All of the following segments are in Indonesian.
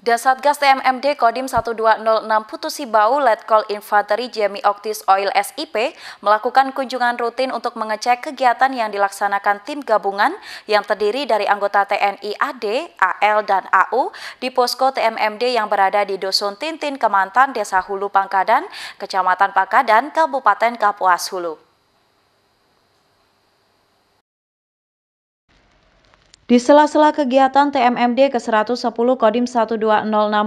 Dasatgas TMMD Kodim 1206 Putusi Bau Letkol Infanteri Jemi Oktis Oil SIP melakukan kunjungan rutin untuk mengecek kegiatan yang dilaksanakan tim gabungan yang terdiri dari anggota TNI AD, AL, dan AU di posko TMMD yang berada di Dusun Tintin, Kemantan, Desa Hulu, Pangkadan, Kecamatan Pangkadan, Kabupaten Kapuas Hulu. Di sela-sela kegiatan TMMD ke-110 Kodim 1206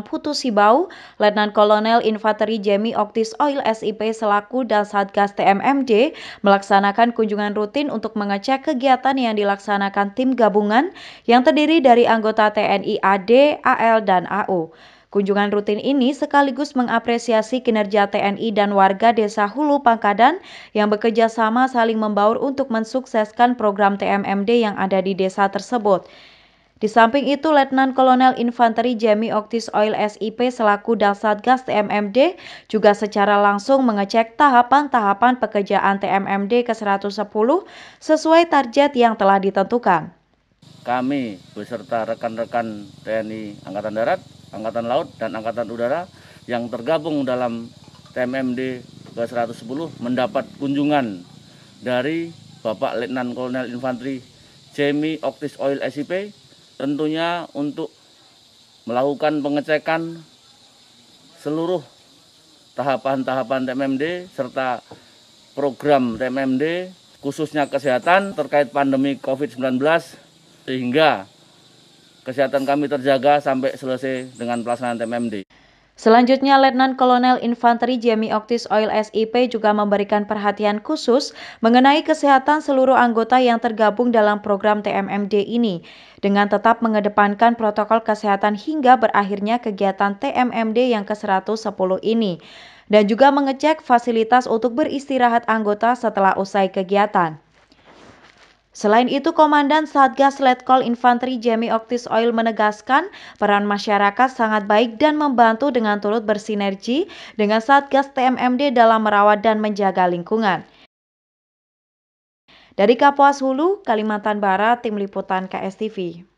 Putu Sibau, Letnan Kolonel Infanteri Jemi Oktis Oil SIP selaku dan Satgas TMMD melaksanakan kunjungan rutin untuk mengecek kegiatan yang dilaksanakan tim gabungan yang terdiri dari anggota TNI AD, AL, dan AU. Kunjungan rutin ini sekaligus mengapresiasi kinerja TNI dan warga Desa Hulu Pangkadan yang bekerja sama saling membaur untuk mensukseskan program TMMD yang ada di desa tersebut. Di samping itu, Letnan Kolonel Infanteri Jamie Oktis Oil SIP selaku Dalsatgas TMMD juga secara langsung mengecek tahapan-tahapan pekerjaan TMMD ke-110 sesuai target yang telah ditentukan. Kami beserta rekan-rekan TNI Angkatan Darat Angkatan Laut dan Angkatan Udara yang tergabung dalam TMMD ke-110 mendapat kunjungan dari Bapak Letnan Kolonel Infanteri Jamie Oktis Oil SIP tentunya untuk melakukan pengecekan seluruh tahapan-tahapan TMMD serta program TMMD khususnya kesehatan terkait pandemi COVID-19 sehingga kesehatan kami terjaga sampai selesai dengan pelaksanaan TMMD. Selanjutnya, Letnan Kolonel Infanteri Jemi Oktis Oil SIP juga memberikan perhatian khusus mengenai kesehatan seluruh anggota yang tergabung dalam program TMMD ini dengan tetap mengedepankan protokol kesehatan hingga berakhirnya kegiatan TMMD yang ke-110 ini dan juga mengecek fasilitas untuk beristirahat anggota setelah usai kegiatan. Selain itu, Komandan Satgas Letkol Infanteri Jamie Oktis Oil menegaskan peran masyarakat sangat baik dan membantu dengan turut bersinergi dengan Satgas TMMD dalam merawat dan menjaga lingkungan. Dari Kapuas Hulu, Kalimantan Barat, Tim Liputan KSTV.